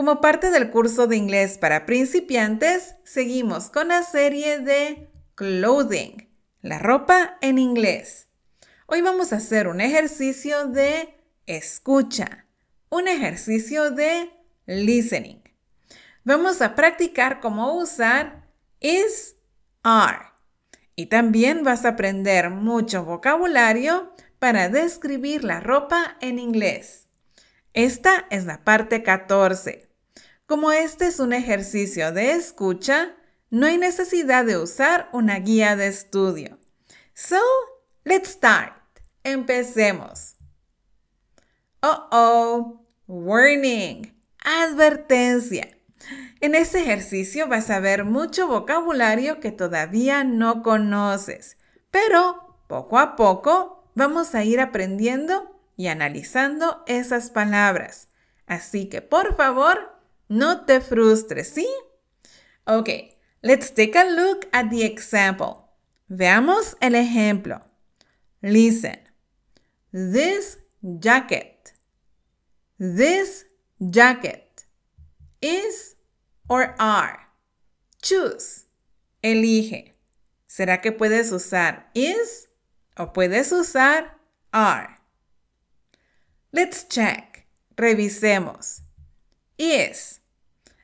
Como parte del curso de inglés para principiantes, seguimos con la serie de clothing, la ropa en inglés. Hoy vamos a hacer un ejercicio de escucha, un ejercicio de listening. Vamos a practicar cómo usar is, are. Y también vas a aprender mucho vocabulario para describir la ropa en inglés. Esta es la parte 14. Como este es un ejercicio de escucha, no hay necesidad de usar una guía de estudio. So, let's start. Empecemos. Oh, oh, warning, advertencia. En este ejercicio vas a ver mucho vocabulario que todavía no conoces, pero poco a poco vamos a ir aprendiendo y analizando esas palabras. Así que por favor, no te frustres, ¿sí? Ok, let's take a look at the example. Veamos el ejemplo. Listen. This jacket. This jacket is or are. Choose. Elige. ¿Será que puedes usar is o puedes usar are? Let's check. Revisemos. Is.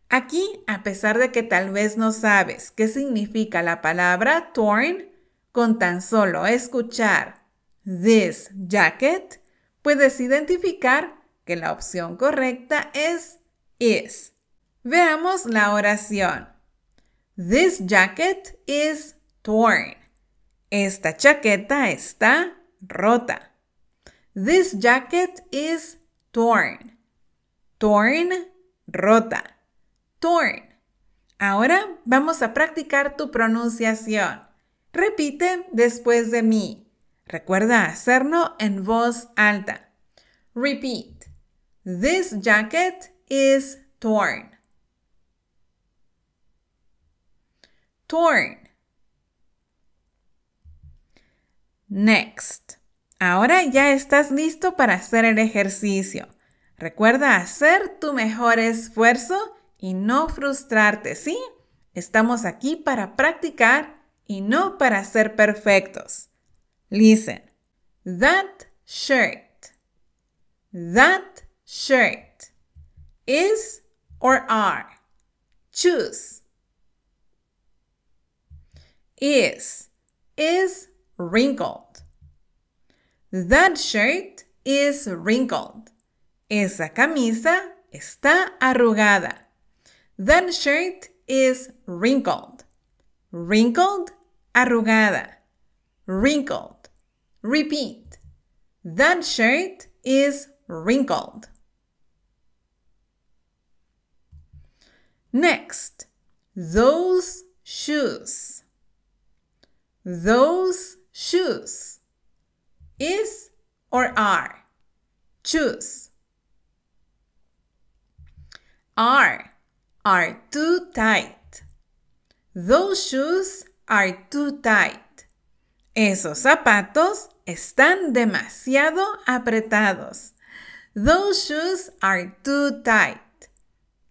Aquí, a pesar de que tal vez no sabes qué significa la palabra torn, con tan solo escuchar this jacket, puedes identificar que la opción correcta es is. Veamos la oración. This jacket is torn. Esta chaqueta está rota. This jacket is torn. Torn, rota torn. Ahora vamos a practicar tu pronunciación. Repite después de mí. Recuerda hacerlo en voz alta. Repeat. This jacket is torn. Torn. Next. Ahora ya estás listo para hacer el ejercicio. Recuerda hacer tu mejor esfuerzo y no frustrarte, ¿sí? Estamos aquí para practicar y no para ser perfectos. Listen. That shirt. That shirt is or are. Choose. Is. Is wrinkled. That shirt is wrinkled. Esa camisa está arrugada. That shirt is wrinkled. Wrinkled, arrugada. Wrinkled. Repeat. That shirt is wrinkled. Next, those shoes. Those shoes. Is or are. Choose. Are are too tight. Those shoes are too tight. Esos zapatos están demasiado apretados. Those shoes are too tight.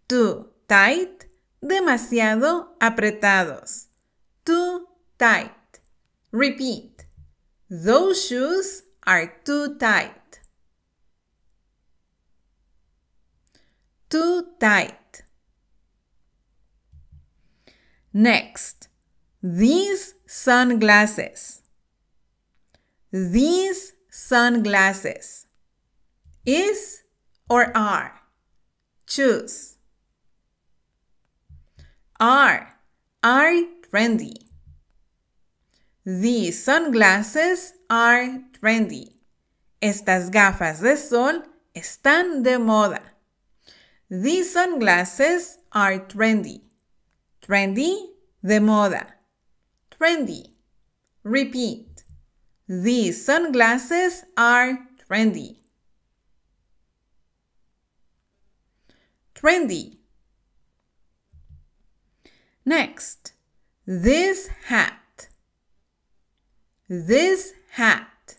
Too tight, demasiado apretados. Too tight. Repeat. Those shoes are too tight. Too tight. Next, these sunglasses. These sunglasses. Is or are? Choose. Are. Are trendy. These sunglasses are trendy. Estas gafas de sol están de moda. These sunglasses are trendy trendy, de moda. Trendy. Repeat. These sunglasses are trendy. Trendy. Next, this hat. This hat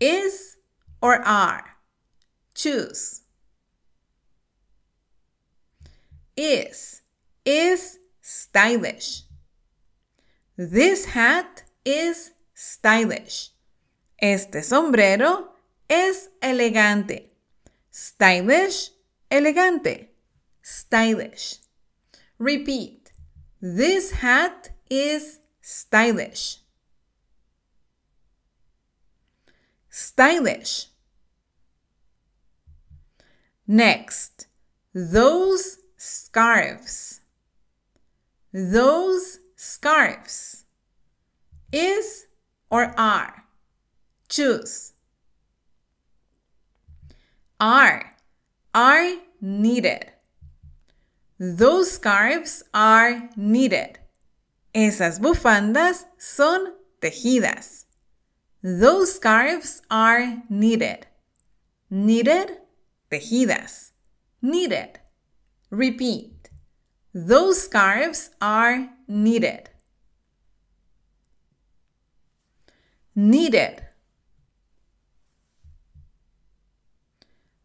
is or are. Choose. Is is stylish. This hat is stylish. Este sombrero es elegante. Stylish, elegante. Stylish. Repeat. This hat is stylish. Stylish. Next, those scarves those scarves is or are choose are are needed those scarves are needed esas bufandas son tejidas those scarves are needed needed tejidas needed repeat those scarves are needed. Needed.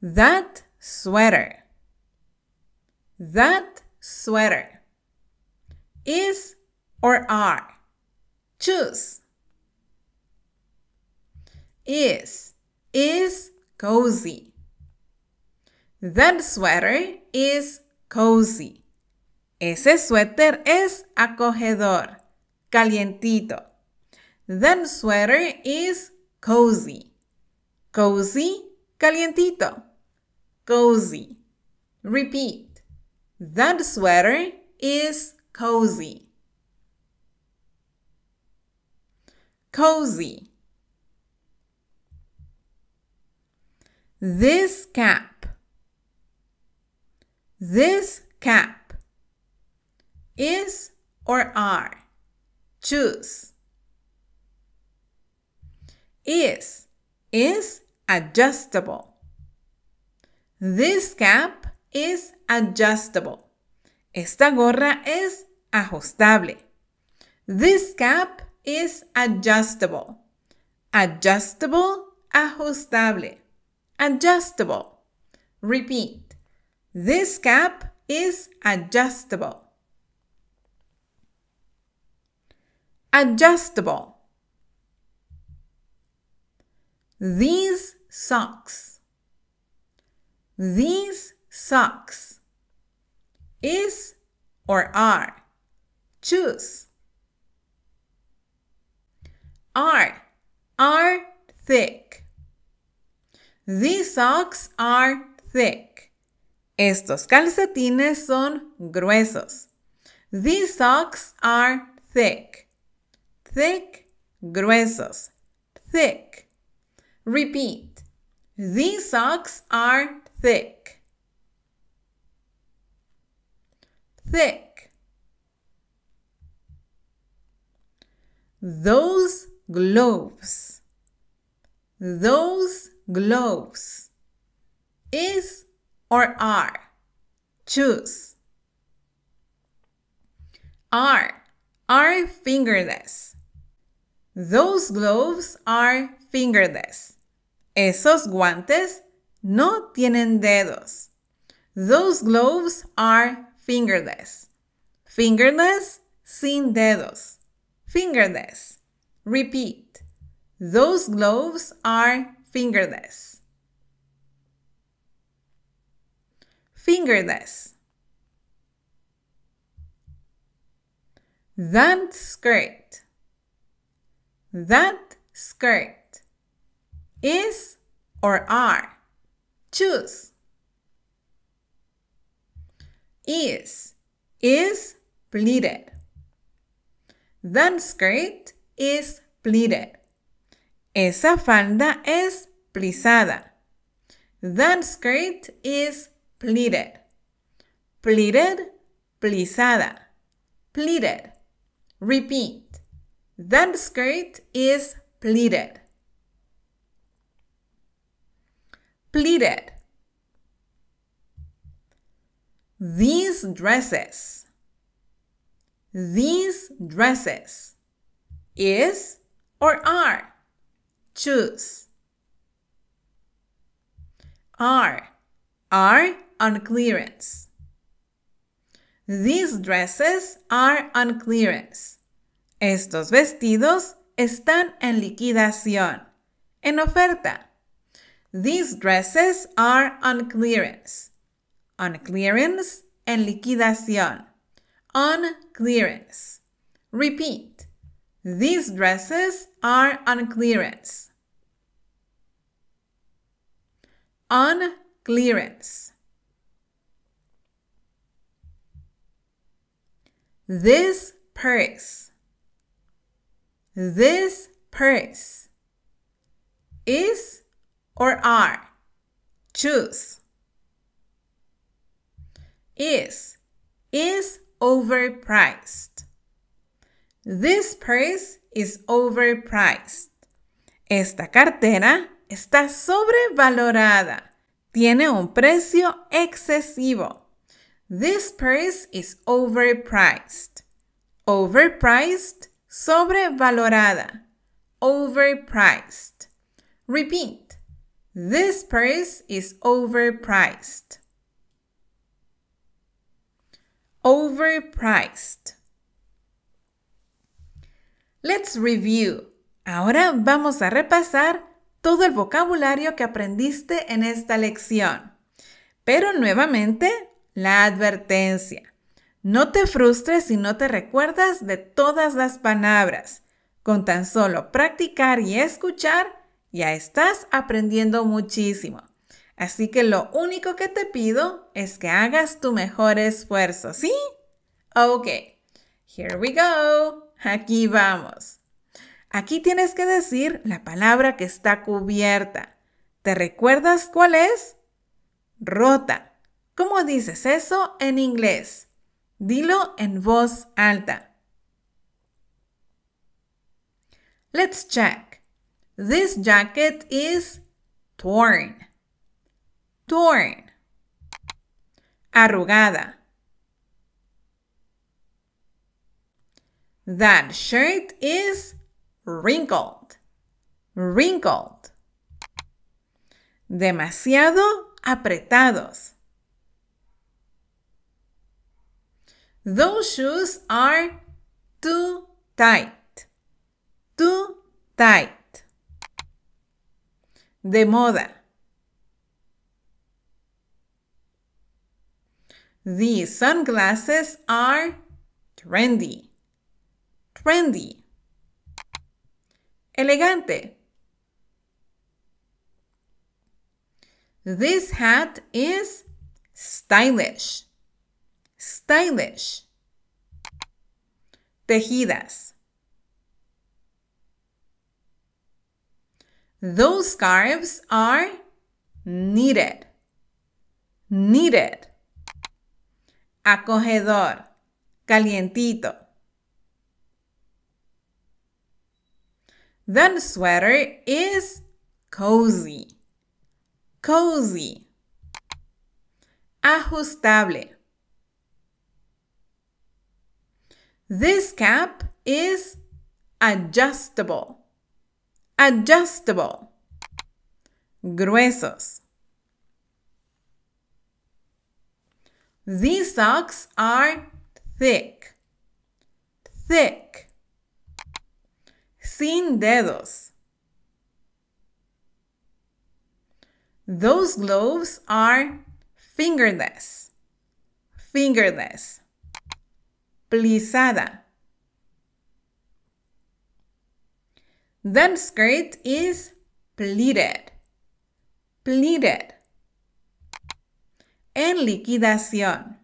That sweater. That sweater is or are. Choose. Is is cozy. That sweater is cozy. Ese suéter es acogedor, calientito. That sweater is cozy. Cozy, calientito. Cozy. Repeat. That sweater is cozy. Cozy. This cap. This cap. is or are? Choose. Is is adjustable. This cap is adjustable. Esta gorra es ajustable. This cap is adjustable. Adjustable, ajustable. Adjustable. Repeat. This cap is adjustable. adjustable. These socks. These socks. Is or are. Choose. Are. Are thick. These socks are thick. Estos calcetines son gruesos. These socks are thick thick, gruesos, thick. Repeat. These socks are thick. Thick. Those gloves. Those gloves. Is or are. Choose. Are are fingerless. Those gloves are fingerless. Esos guantes no tienen dedos. Those gloves are fingerless. Fingerless, sin dedos. Fingerless. Repeat. Those gloves are fingerless. Fingerless. That skirt. That skirt. Is or are. Choose. Is. Is pleated. That skirt is pleated. Esa falda es plisada. That skirt is pleated. Pleated, plisada. Pleated. Repeat. That skirt is pleated. Pleated. These dresses. These dresses is or are. Choose. Are. Are on clearance. These dresses are on clearance. Estos vestidos están en liquidación, en oferta. These dresses are on clearance. On clearance, en liquidación. On clearance. Repeat. These dresses are on clearance. On clearance. This purse. This purse. Is or are. Choose. Is. Is overpriced. This purse is overpriced. Esta cartera está sobrevalorada. Tiene un precio excesivo. This purse is overpriced. Overpriced, sobrevalorada. Overpriced. Repeat. This purse is overpriced. Overpriced. Let's review. Ahora vamos a repasar todo el vocabulario que aprendiste en esta lección. Pero nuevamente la advertencia. No te frustres si no te recuerdas de todas las palabras. Con tan solo practicar y escuchar, ya estás aprendiendo muchísimo. Así que lo único que te pido es que hagas tu mejor esfuerzo, ¿sí? Ok, here we go. Aquí vamos. Aquí tienes que decir la palabra que está cubierta. ¿Te recuerdas cuál es? Rota. ¿Cómo dices eso en inglés? Dilo en voz alta. Let's check. This jacket is torn. Torn. Arrugada. That shirt is wrinkled. Wrinkled. Demasiado apretados. Those shoes are too tight. Too tight. De moda. These sunglasses are trendy. Trendy. Elegante. This hat is stylish. stylish, tejidas. Those scarves are needed, needed, acogedor, calientito. That sweater is cozy, cozy, ajustable. This cap is adjustable. Adjustable. Gruesos. These socks are thick. Thick. Sin dedos. Those gloves are fingerless. Fingerless. plisada. then skirt is pleated. Pleated. En liquidación.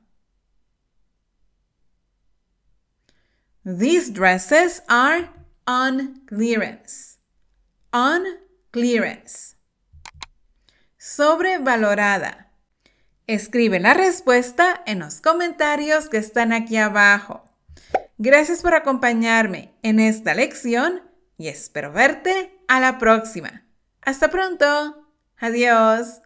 These dresses are on clearance. On clearance. Sobrevalorada. Escribe la respuesta en los comentarios que están aquí abajo. Gracias por acompañarme en esta lección y espero verte a la próxima. Hasta pronto. Adiós.